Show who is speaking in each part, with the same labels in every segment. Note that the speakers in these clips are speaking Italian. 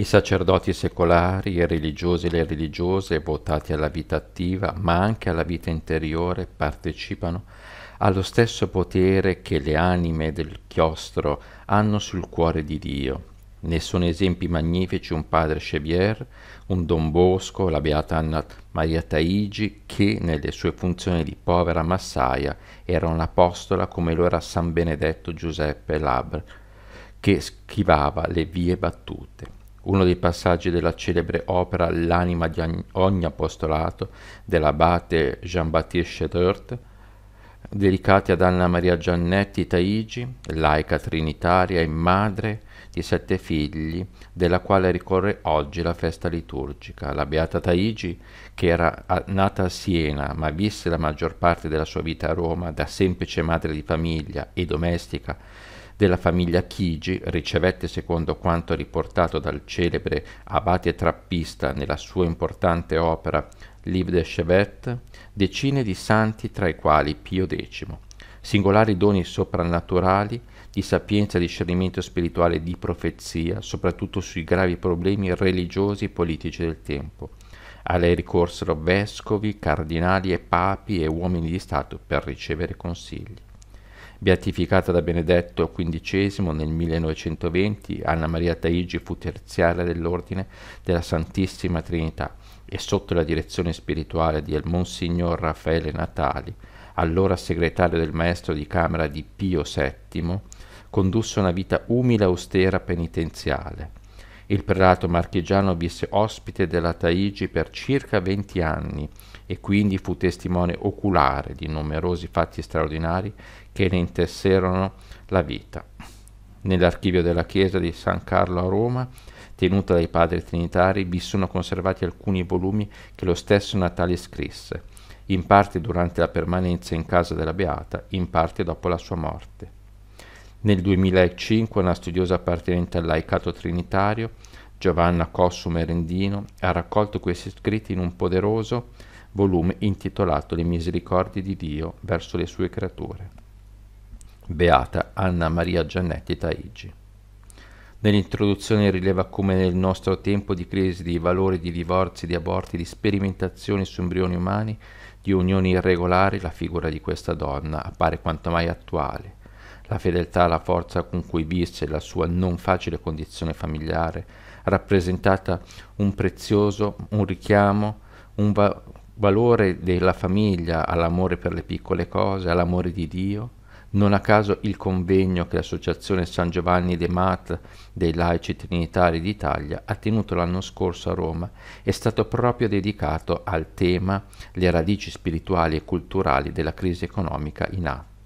Speaker 1: I sacerdoti secolari i religiosi e le religiose, votati alla vita attiva, ma anche alla vita interiore, partecipano allo stesso potere che le anime del chiostro hanno sul cuore di Dio. Ne sono esempi magnifici un padre Chevier, un Don Bosco, la beata Anna Maria Taigi, che nelle sue funzioni di povera massaia era un'apostola come lo era San Benedetto Giuseppe Labr, che schivava le vie battute uno dei passaggi della celebre opera L'anima di ogni apostolato dell'abate Jean-Baptiste Chedert, dedicati ad Anna Maria Giannetti Taigi, laica trinitaria e madre di sette figli, della quale ricorre oggi la festa liturgica. La beata Taigi, che era nata a Siena ma visse la maggior parte della sua vita a Roma da semplice madre di famiglia e domestica, della famiglia Chigi ricevette, secondo quanto riportato dal celebre abate trappista nella sua importante opera Livre de Chevet, decine di santi tra i quali Pio X, singolari doni soprannaturali di sapienza, discernimento spirituale di profezia, soprattutto sui gravi problemi religiosi e politici del tempo. A lei ricorsero vescovi, cardinali e papi e uomini di Stato per ricevere consigli. Beatificata da Benedetto XV nel 1920, Anna Maria Taigi fu terziaria dell'Ordine della Santissima Trinità e sotto la direzione spirituale di Monsignor Raffaele Natali, allora segretario del maestro di camera di Pio VII, condusse una vita umile e austera penitenziale. Il prelato marchigiano visse ospite della Taigi per circa venti anni e quindi fu testimone oculare di numerosi fatti straordinari che ne intesserono la vita. Nell'archivio della chiesa di San Carlo a Roma, tenuta dai padri trinitari, vi sono conservati alcuni volumi che lo stesso Natale scrisse, in parte durante la permanenza in casa della Beata, in parte dopo la sua morte. Nel 2005 una studiosa appartenente al laicato trinitario, Giovanna Cossu Merendino, ha raccolto questi scritti in un poderoso volume intitolato Le misericordie di Dio verso le sue creature. Beata Anna Maria Giannetti Taigi. Nell'introduzione rileva come nel nostro tempo di crisi di valori, di divorzi, di aborti, di sperimentazioni su embrioni umani, di unioni irregolari, la figura di questa donna appare quanto mai attuale. La fedeltà la forza con cui visse la sua non facile condizione familiare, rappresentata un prezioso, un richiamo, un, va- valore della famiglia all'amore per le piccole cose, all'amore di Dio. Non a caso il convegno che l'Associazione San Giovanni de Mat dei laici trinitari d'Italia ha tenuto l'anno scorso a Roma è stato proprio dedicato al tema le radici spirituali e culturali della crisi economica in atto.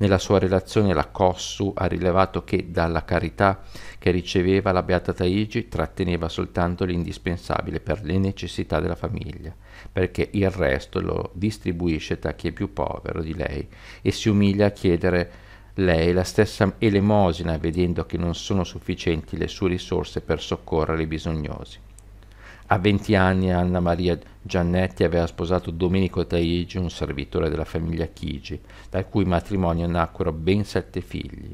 Speaker 1: Nella sua relazione la Cossu ha rilevato che dalla carità che riceveva la Beata Taigi tratteneva soltanto l'indispensabile per le necessità della famiglia, perché il resto lo distribuisce tra chi è più povero di lei e si umilia a chiedere lei la stessa elemosina vedendo che non sono sufficienti le sue risorse per soccorrere i bisognosi. A 20 anni Anna Maria Giannetti aveva sposato Domenico Taigi, un servitore della famiglia Chigi, dal cui matrimonio nacquero ben sette figli.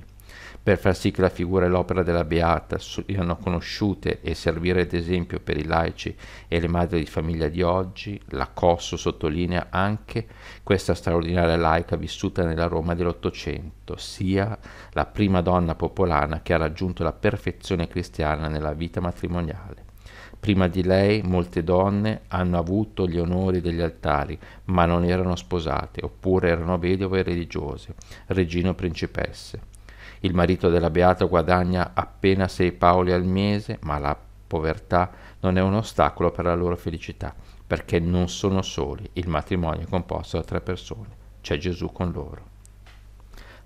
Speaker 1: Per far sì che la figura e l'opera della Beata siano conosciute e servire d'esempio per i laici e le madri di famiglia di oggi, la Cosso sottolinea anche questa straordinaria laica vissuta nella Roma dell'Ottocento, sia la prima donna popolana che ha raggiunto la perfezione cristiana nella vita matrimoniale. Prima di lei molte donne hanno avuto gli onori degli altari, ma non erano sposate, oppure erano vedove religiose, regine o principesse. Il marito della beata guadagna appena sei paoli al mese, ma la povertà non è un ostacolo per la loro felicità, perché non sono soli, il matrimonio è composto da tre persone, c'è Gesù con loro.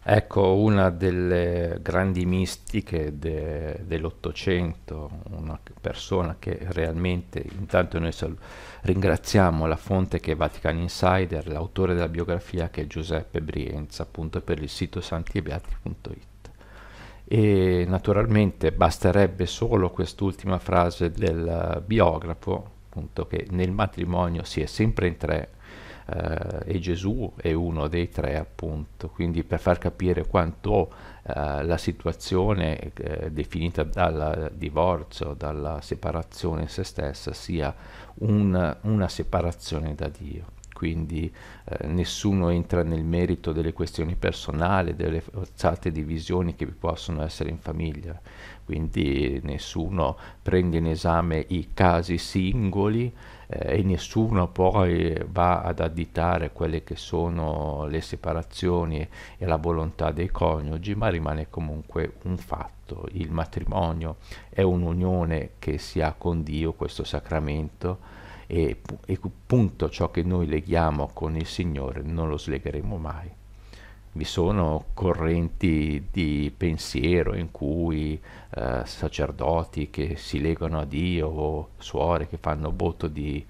Speaker 1: Ecco, una delle grandi mistiche de, dell'Ottocento, una persona che realmente, intanto noi sal- ringraziamo la fonte che è Vatican Insider, l'autore della biografia che è Giuseppe Brienza, appunto per il sito santibeati.it. E naturalmente basterebbe solo quest'ultima frase del biografo, appunto, che nel matrimonio si è sempre in tre, eh, e Gesù è uno dei tre appunto, quindi per far capire quanto eh, la situazione eh, definita dal divorzio, dalla separazione in se stessa sia un, una separazione da Dio quindi eh, nessuno entra nel merito delle questioni personali, delle forzate divisioni che vi possono essere in famiglia, quindi nessuno prende in esame i casi singoli eh, e nessuno poi va ad additare quelle che sono le separazioni e la volontà dei coniugi, ma rimane comunque un fatto. Il matrimonio è un'unione che si ha con Dio, questo sacramento e, e punto ciò che noi leghiamo con il Signore non lo slegheremo mai. Vi sono correnti di pensiero in cui eh, sacerdoti che si legano a Dio o suore che fanno voto di,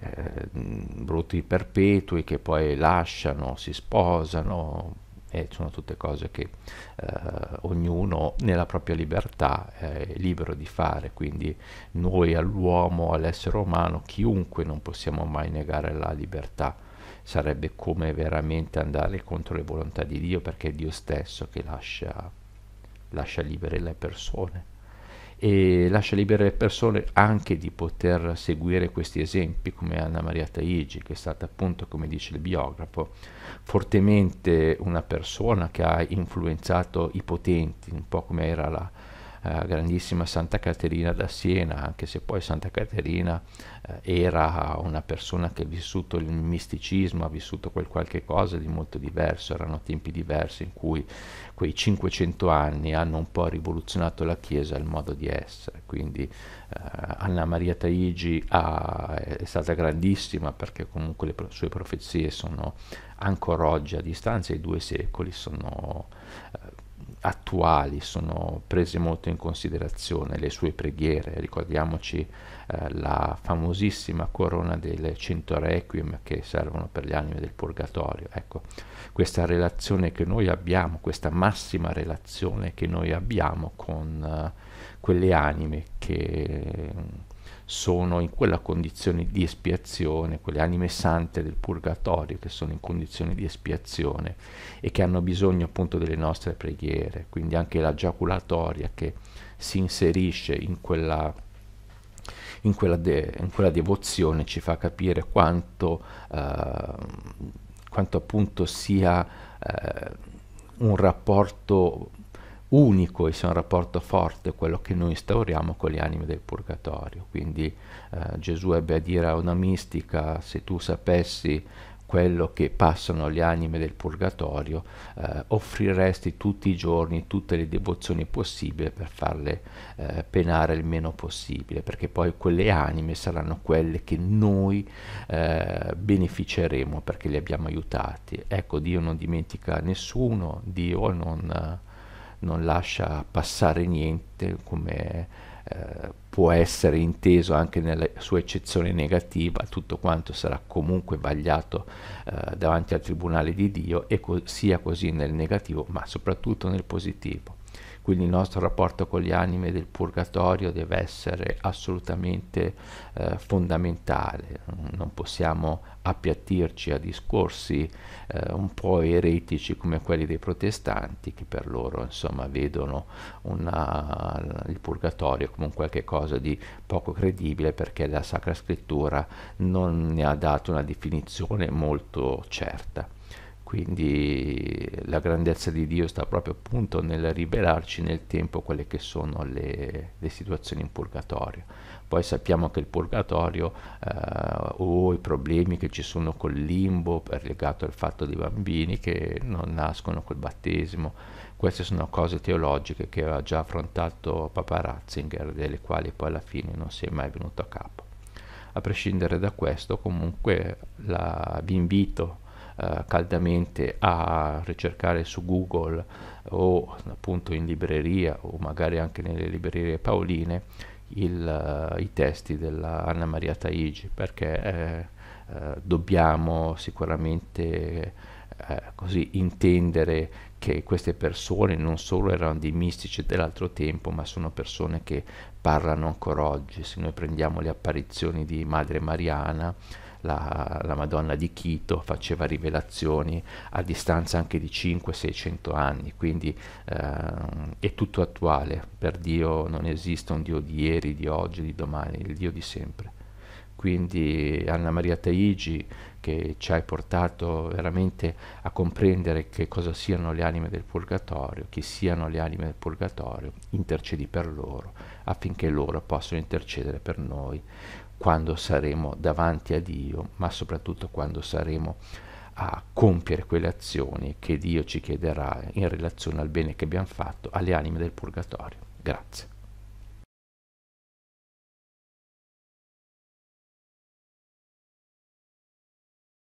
Speaker 1: eh, voti perpetui che poi lasciano, si sposano, e sono tutte cose che eh, ognuno nella propria libertà è libero di fare, quindi noi all'uomo, all'essere umano, chiunque non possiamo mai negare la libertà, sarebbe come veramente andare contro le volontà di Dio perché è Dio stesso che lascia, lascia libere le persone e lascia libere le persone anche di poter seguire questi esempi come Anna Maria Taigi che è stata appunto come dice il biografo fortemente una persona che ha influenzato i potenti un po' come era la, eh, grandissima Santa Caterina da Siena, anche se poi Santa Caterina eh, era una persona che ha vissuto il misticismo, ha vissuto quel qualche cosa di molto diverso, erano tempi diversi in cui quei 500 anni hanno un po' rivoluzionato la Chiesa, il modo di essere, quindi eh, Anna Maria Taigi ha, è stata grandissima perché comunque le pro- sue profezie sono ancora oggi a distanza i due secoli, sono eh, attuali sono prese molto in considerazione le sue preghiere, ricordiamoci eh, la famosissima corona delle cento requiem che servono per le anime del purgatorio. Ecco, questa relazione che noi abbiamo, questa massima relazione che noi abbiamo con eh, quelle anime che sono in quella condizione di espiazione, quelle anime sante del purgatorio che sono in condizione di espiazione e che hanno bisogno appunto delle nostre preghiere, quindi anche la giaculatoria che si inserisce in quella, in quella, de, in quella devozione ci fa capire quanto, eh, quanto appunto sia eh, un rapporto unico e sia un rapporto forte quello che noi instauriamo con le anime del purgatorio. Quindi eh, Gesù ebbe a dire a una mistica, se tu sapessi quello che passano le anime del purgatorio, eh, offriresti tutti i giorni tutte le devozioni possibili per farle eh, penare il meno possibile, perché poi quelle anime saranno quelle che noi eh, beneficeremo perché le abbiamo aiutati. Ecco, Dio non dimentica nessuno, Dio non non lascia passare niente come eh, può essere inteso anche nella sua eccezione negativa, tutto quanto sarà comunque vagliato eh, davanti al tribunale di Dio e co- sia così nel negativo ma soprattutto nel positivo quindi il nostro rapporto con le anime del purgatorio deve essere assolutamente eh, fondamentale, non possiamo appiattirci a discorsi eh, un po' eretici come quelli dei protestanti che per loro insomma vedono una, il purgatorio come un qualche cosa di poco credibile perché la Sacra Scrittura non ne ha dato una definizione molto certa. Quindi la grandezza di Dio sta proprio appunto nel rivelarci nel tempo quelle che sono le, le situazioni in purgatorio. Poi sappiamo che il purgatorio eh, o i problemi che ci sono col limbo legato al fatto dei bambini che non nascono col battesimo, queste sono cose teologiche che aveva già affrontato Papa Ratzinger, delle quali poi alla fine non si è mai venuto a capo. A prescindere da questo, comunque la, vi invito eh, caldamente a ricercare su Google o appunto in libreria o magari anche nelle librerie paoline il, eh, i testi della Anna Maria Taigi perché eh, dobbiamo sicuramente così intendere che queste persone non solo erano dei mistici dell'altro tempo, ma sono persone che parlano ancora oggi. Se noi prendiamo le apparizioni di Madre Mariana, la, la Madonna di Quito faceva rivelazioni a distanza anche di 500-600 anni, quindi eh, è tutto attuale, per Dio non esiste un Dio di ieri, di oggi, di domani, il Dio di sempre quindi Anna Maria Taigi che ci hai portato veramente a comprendere che cosa siano le anime del purgatorio, chi siano le anime del purgatorio, intercedi per loro affinché loro possano intercedere per noi quando saremo davanti a Dio, ma soprattutto quando saremo a compiere quelle azioni che Dio ci chiederà in relazione al bene che abbiamo fatto alle anime del purgatorio. Grazie.